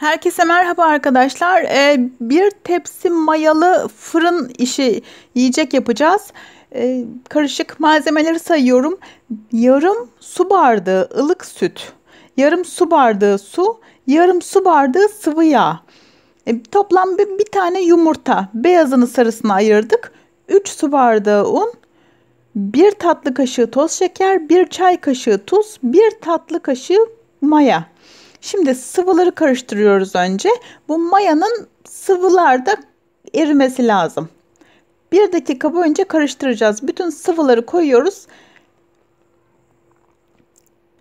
Herkese merhaba arkadaşlar. Ee, bir tepsi mayalı fırın işi yiyecek yapacağız. Ee, karışık malzemeleri sayıyorum. Yarım su bardağı ılık süt, yarım su bardağı su, yarım su bardağı sıvı yağ. Ee, toplam bir, bir tane yumurta. Beyazını sarısını ayırdık. 3 su bardağı un, 1 tatlı kaşığı toz şeker, 1 çay kaşığı tuz, 1 tatlı kaşığı maya. Şimdi sıvıları karıştırıyoruz önce. Bu mayanın sıvılarda erimesi lazım. Bir dakika boyunca karıştıracağız. Bütün sıvıları koyuyoruz.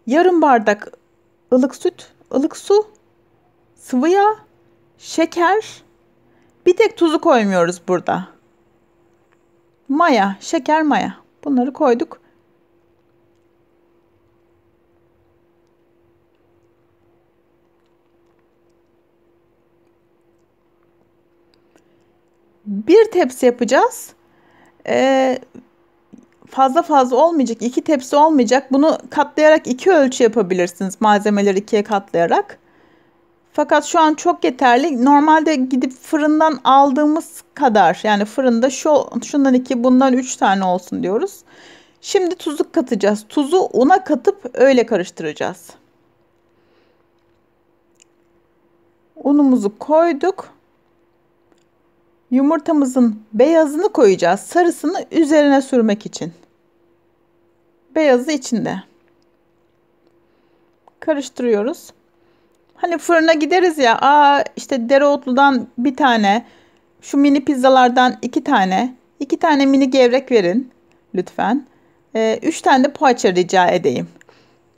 Yarım bardak ılık süt, ılık su, sıvı yağ, şeker. Bir tek tuzu koymuyoruz burada. Maya, şeker maya. Bunları koyduk. bir tepsi yapacağız. Ee, fazla fazla olmayacak. iki tepsi olmayacak. Bunu katlayarak iki ölçü yapabilirsiniz. Malzemeleri ikiye katlayarak. Fakat şu an çok yeterli. Normalde gidip fırından aldığımız kadar yani fırında şu şundan iki bundan üç tane olsun diyoruz. Şimdi tuzu katacağız. Tuzu una katıp öyle karıştıracağız. Unumuzu koyduk yumurtamızın beyazını koyacağız. Sarısını üzerine sürmek için. Beyazı içinde. Karıştırıyoruz. Hani fırına gideriz ya. Aa işte dereotludan bir tane, şu mini pizzalardan iki tane, iki tane mini gevrek verin lütfen. Ee, üç tane de poğaça rica edeyim.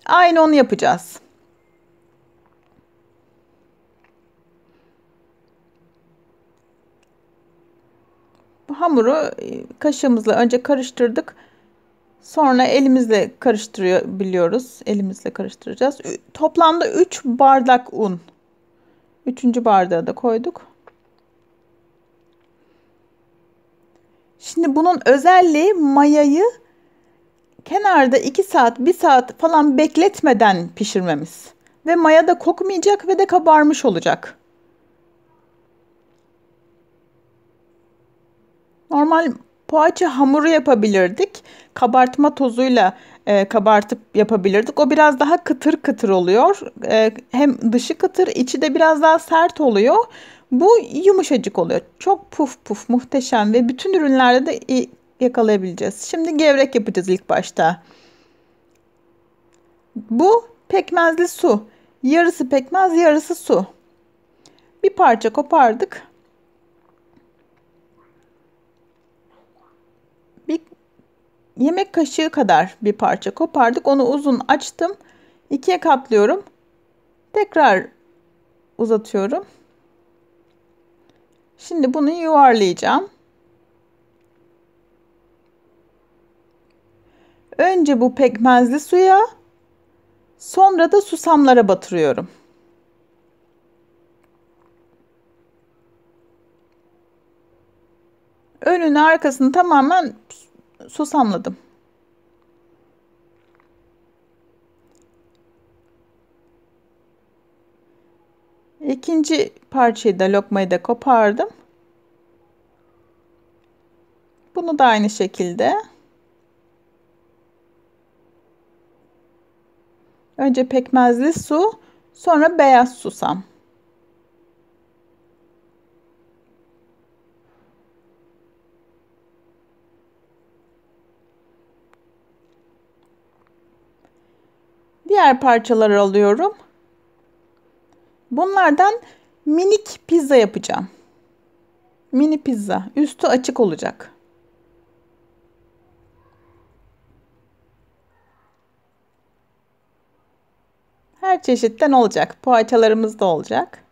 Aynı onu yapacağız. hamuru e, kaşığımızla önce karıştırdık. Sonra elimizle karıştırabiliyoruz. Elimizle karıştıracağız. Toplamda 3 bardak un. 3. bardağı da koyduk. Şimdi bunun özelliği mayayı kenarda 2 saat 1 saat falan bekletmeden pişirmemiz. Ve maya da kokmayacak ve de kabarmış olacak. Normal poğaça hamuru yapabilirdik. Kabartma tozuyla e, kabartıp yapabilirdik. O biraz daha kıtır kıtır oluyor. E, hem dışı kıtır, içi de biraz daha sert oluyor. Bu yumuşacık oluyor. Çok puf puf muhteşem ve bütün ürünlerde de yakalayabileceğiz. Şimdi gevrek yapacağız ilk başta. Bu pekmezli su. Yarısı pekmez, yarısı su. Bir parça kopardık. yemek kaşığı kadar bir parça kopardık. Onu uzun açtım. ikiye katlıyorum. Tekrar uzatıyorum. Şimdi bunu yuvarlayacağım. Önce bu pekmezli suya sonra da susamlara batırıyorum. Önünü arkasını tamamen susamladım. İkinci parçayı da lokmayı da kopardım. Bunu da aynı şekilde önce pekmezli su, sonra beyaz susam. Diğer parçaları alıyorum. Bunlardan minik pizza yapacağım. Mini pizza. Üstü açık olacak. Her çeşitten olacak. Poğaçalarımız da olacak.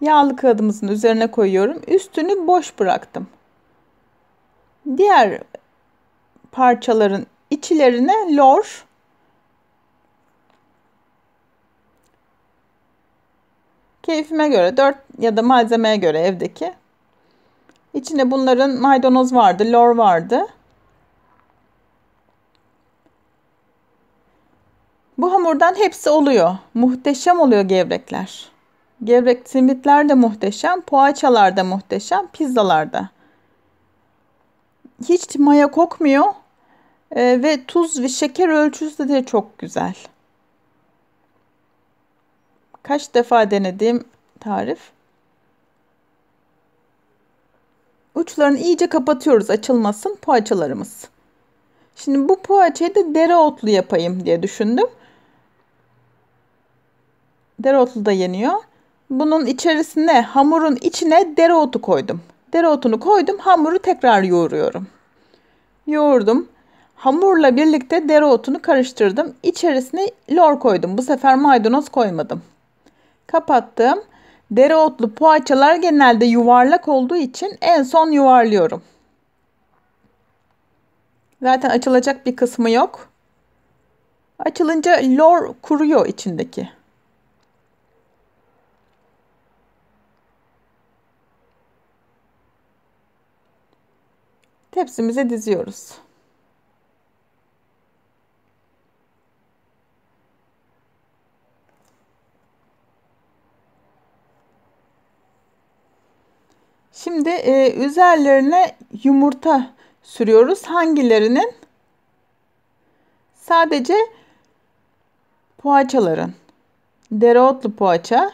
Yağlı kağıdımızın üzerine koyuyorum. Üstünü boş bıraktım. Diğer parçaların İçlerine lor keyfime göre 4 ya da malzemeye göre evdeki. İçinde bunların maydanoz vardı, lor vardı. Bu hamurdan hepsi oluyor. Muhteşem oluyor gevrekler. Gevrek simitler de muhteşem, poğaçalar da muhteşem, pizzalarda. Hiç maya kokmuyor. E, ve tuz ve şeker ölçüsü de çok güzel. Kaç defa denedim tarif. Uçlarını iyice kapatıyoruz açılmasın poğaçalarımız. Şimdi bu poğaçayı da dereotlu yapayım diye düşündüm. Dereotlu da yeniyor. Bunun içerisine hamurun içine dereotu koydum. Dereotunu koydum hamuru tekrar yoğuruyorum. Yoğurdum. Hamurla birlikte dereotunu karıştırdım. İçerisine lor koydum. Bu sefer maydanoz koymadım. Kapattım. Dereotlu poğaçalar genelde yuvarlak olduğu için en son yuvarlıyorum. Zaten açılacak bir kısmı yok. Açılınca lor kuruyor içindeki. Tepsimize diziyoruz. e, üzerlerine yumurta sürüyoruz. Hangilerinin? Sadece poğaçaların. Dereotlu poğaça,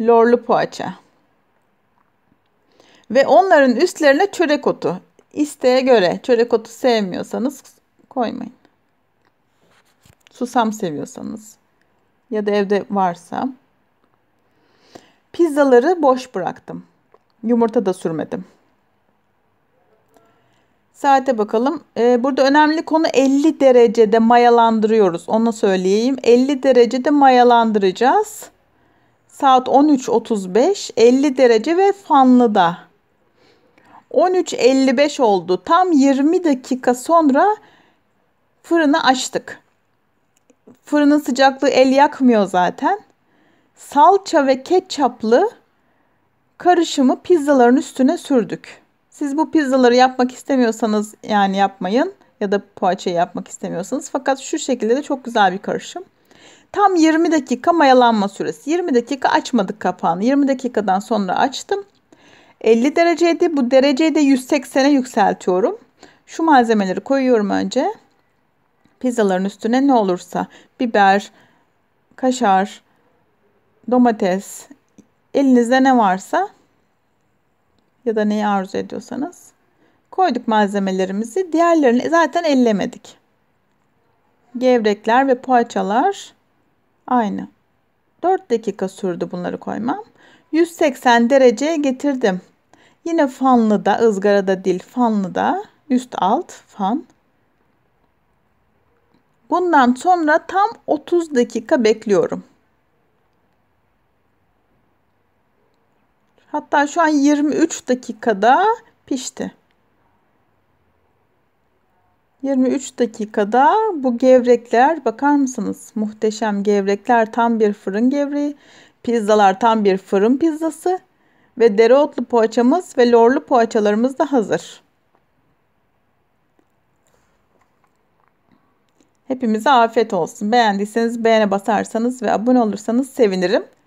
lorlu poğaça. Ve onların üstlerine çörek otu. İsteğe göre çörek otu sevmiyorsanız koymayın. Susam seviyorsanız ya da evde varsa. Pizzaları boş bıraktım. Yumurta da sürmedim. Saate bakalım. Ee, burada önemli konu 50 derecede mayalandırıyoruz. Onu söyleyeyim. 50 derecede mayalandıracağız. Saat 13.35, 50 derece ve fanlıda. 13.55 oldu. Tam 20 dakika sonra fırını açtık. Fırının sıcaklığı el yakmıyor zaten. Salça ve ketçaplı karışımı pizzaların üstüne sürdük. Siz bu pizzaları yapmak istemiyorsanız yani yapmayın ya da poğaçayı yapmak istemiyorsanız fakat şu şekilde de çok güzel bir karışım. Tam 20 dakika mayalanma süresi. 20 dakika açmadık kapağını. 20 dakikadan sonra açtım. 50 dereceydi. Bu dereceyi de 180'e yükseltiyorum. Şu malzemeleri koyuyorum önce. Pizzaların üstüne ne olursa biber, kaşar, domates, elinizde ne varsa ya da neyi arzu ediyorsanız koyduk malzemelerimizi. Diğerlerini zaten ellemedik. Gevrekler ve poğaçalar aynı. 4 dakika sürdü bunları koymam. 180 dereceye getirdim. Yine fanlı da, ızgarada değil fanlı da. üst alt fan. Bundan sonra tam 30 dakika bekliyorum. Hatta şu an 23 dakikada pişti. 23 dakikada bu gevrekler bakar mısınız? Muhteşem gevrekler tam bir fırın gevreği. Pizzalar tam bir fırın pizzası. Ve dereotlu poğaçamız ve lorlu poğaçalarımız da hazır. Hepimize afiyet olsun. Beğendiyseniz beğene basarsanız ve abone olursanız sevinirim.